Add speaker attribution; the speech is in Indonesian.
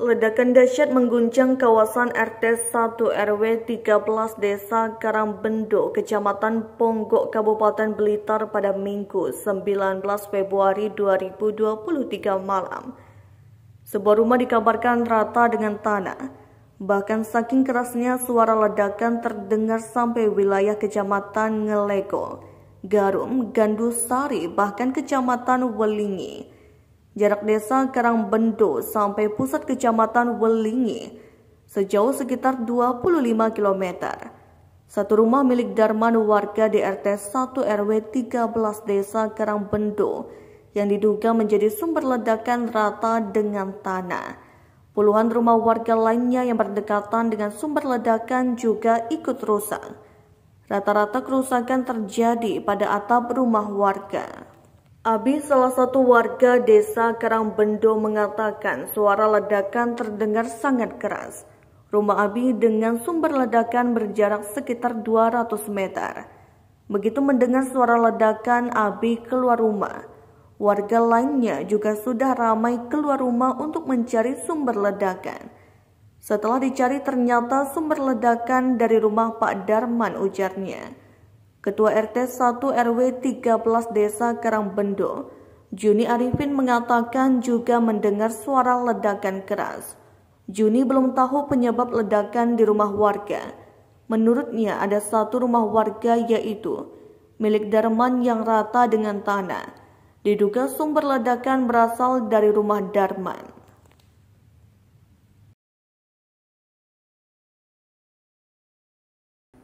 Speaker 1: Ledakan dahsyat mengguncang kawasan RT 1 RW 13 Desa Karangbendo, Kecamatan Ponggok, Kabupaten Blitar pada Minggu 19 Februari 2023 malam. Sebuah rumah dikabarkan rata dengan tanah. Bahkan saking kerasnya suara ledakan terdengar sampai wilayah Kecamatan Ngelego, Garum, Gandusari, bahkan Kecamatan Welingi. Jarak desa Karangbendo sampai pusat kecamatan Welingi sejauh sekitar 25 km. Satu rumah milik Darman warga DRT 1 RW 13 Desa Karangbendo yang diduga menjadi sumber ledakan rata dengan tanah. Puluhan rumah warga lainnya yang berdekatan dengan sumber ledakan juga ikut rusak. Rata-rata kerusakan terjadi pada atap rumah warga. Abi, salah satu warga desa Karangbendo mengatakan suara ledakan terdengar sangat keras. Rumah Abi dengan sumber ledakan berjarak sekitar 200 meter. Begitu mendengar suara ledakan, Abi keluar rumah. Warga lainnya juga sudah ramai keluar rumah untuk mencari sumber ledakan. Setelah dicari ternyata sumber ledakan dari rumah Pak Darman ujarnya. Ketua RT 1 RW 13 Desa Karangbendo, Juni Arifin mengatakan juga mendengar suara ledakan keras. Juni belum tahu penyebab ledakan di rumah warga. Menurutnya ada satu rumah warga yaitu milik Darman yang rata dengan tanah. Diduga sumber ledakan berasal dari rumah Darman.